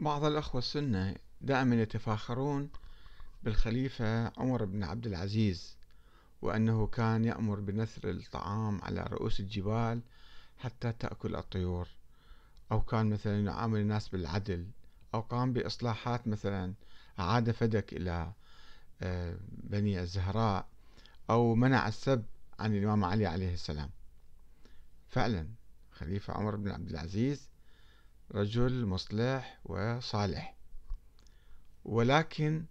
بعض الأخوة السنة دائما يتفاخرون بالخليفة عمر بن عبد العزيز وأنه كان يأمر بنثر الطعام على رؤوس الجبال حتى تأكل الطيور أو كان مثلا يعامل الناس بالعدل أو قام بإصلاحات مثلا أعاد فدك إلى آه، بني الزهراء أو منع السب عن الإمام علي عليه السلام فعلا خليفة عمر بن عبد العزيز رجل مصلح وصالح ولكن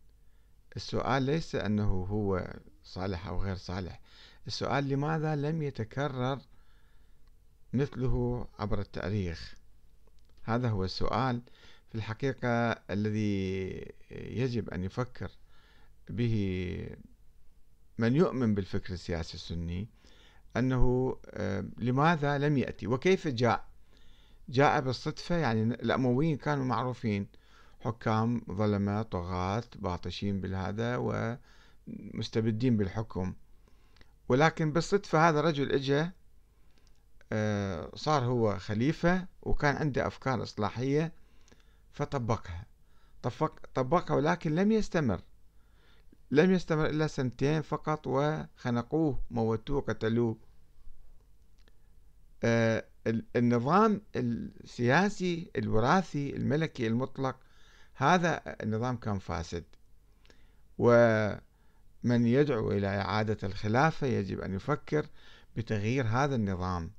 السؤال ليس أنه هو صالح أو غير صالح السؤال لماذا لم يتكرر مثله عبر التاريخ هذا هو السؤال في الحقيقة الذي يجب أن يفكر به من يؤمن بالفكر السياسي السني أنه آه، لماذا لم يأتي وكيف جاء جاء بالصدفة يعني الأمويين كانوا معروفين حكام ظلمة طغاة باطشين بالهذا ومستبدين بالحكم ولكن بالصدفة هذا الرجل إجا آه، صار هو خليفة وكان عنده أفكار إصلاحية فطبقها طبق طبقها ولكن لم يستمر لم يستمر إلا سنتين فقط وخنقوه موتوه قتلوه آه، النظام السياسي الوراثي الملكي المطلق هذا النظام كان فاسد ومن يدعو إلى إعادة الخلافة يجب أن يفكر بتغيير هذا النظام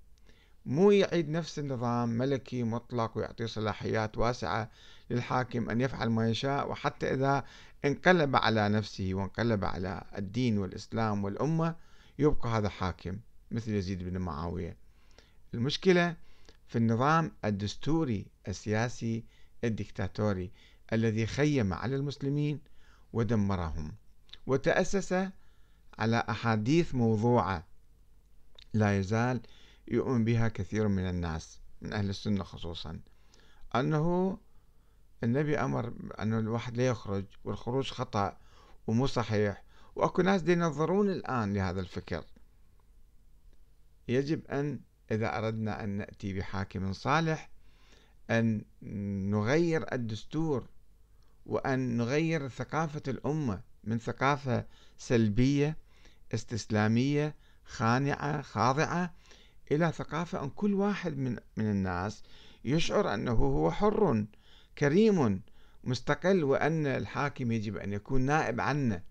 مو يعيد نفس النظام ملكي مطلق ويعطي صلاحيات واسعة للحاكم أن يفعل ما يشاء وحتى إذا انقلب على نفسه وانقلب على الدين والإسلام والأمة يبقى هذا حاكم مثل يزيد بن معاوية المشكلة في النظام الدستوري السياسي الدكتاتوري الذي خيم على المسلمين ودمرهم وتأسس على أحاديث موضوعة لا يزال يؤمن بها كثير من الناس من أهل السنة خصوصا أنه النبي أمر أن الواحد لا يخرج والخروج خطأ ومو صحيح وأكو ناس ينظرون الآن لهذا الفكر يجب أن إذا أردنا أن نأتي بحاكم صالح أن نغير الدستور وأن نغير ثقافة الأمة من ثقافة سلبية استسلامية خانعة خاضعة إلى ثقافة أن كل واحد من, من الناس يشعر أنه هو حر كريم مستقل وأن الحاكم يجب أن يكون نائب عنه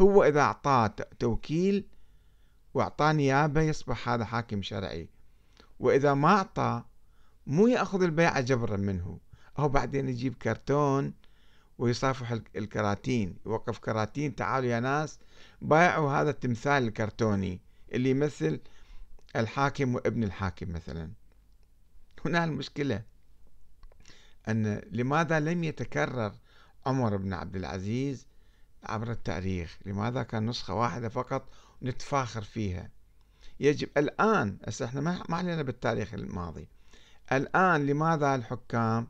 هو إذا أعطاه توكيل وأعطاه نيابة يصبح هذا حاكم شرعي وإذا ما أعطى مو يأخذ البيعة جبرا منه أو بعدين يجيب كرتون ويصافح الكراتين يوقف كراتين تعالوا يا ناس بايعوا هذا التمثال الكرتوني اللي يمثل الحاكم وابن الحاكم مثلا هنا المشكلة أن لماذا لم يتكرر عمر بن عبد العزيز عبر التاريخ لماذا كان نسخة واحدة فقط نتفاخر فيها يجب الآن هسه احنا ما علينا بالتاريخ الماضي الآن لماذا الحكام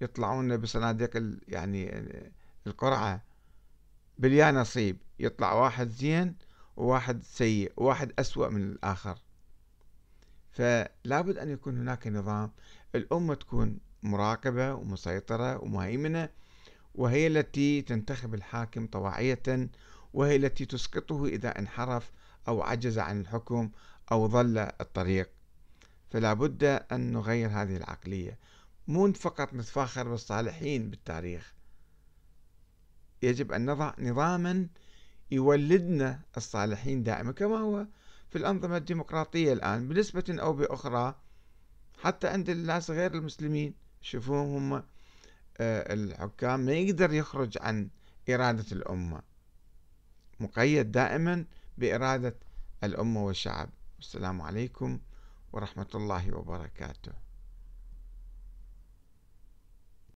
يطلعون بصناديق يعني القرعة باليا نصيب يطلع واحد زين وواحد سيء وواحد أسوأ من الآخر فلا بد أن يكون هناك نظام الأمة تكون مراقبة ومسيطرة ومهيمنة وهي التي تنتخب الحاكم طواعية وهي التي تسقطه إذا انحرف أو عجز عن الحكم أو ضل الطريق فلا بد أن نغير هذه العقلية مو فقط نتفاخر بالصالحين بالتاريخ يجب أن نضع نظاما يولدنا الصالحين دائما كما هو في الأنظمة الديمقراطية الآن بنسبة أو بأخرى حتى عند الناس غير المسلمين شوفوهم هم آه، الحكام ما يقدر يخرج عن إرادة الأمة مقيد دائما بإرادة الأمة والشعب والسلام عليكم ورحمة الله وبركاته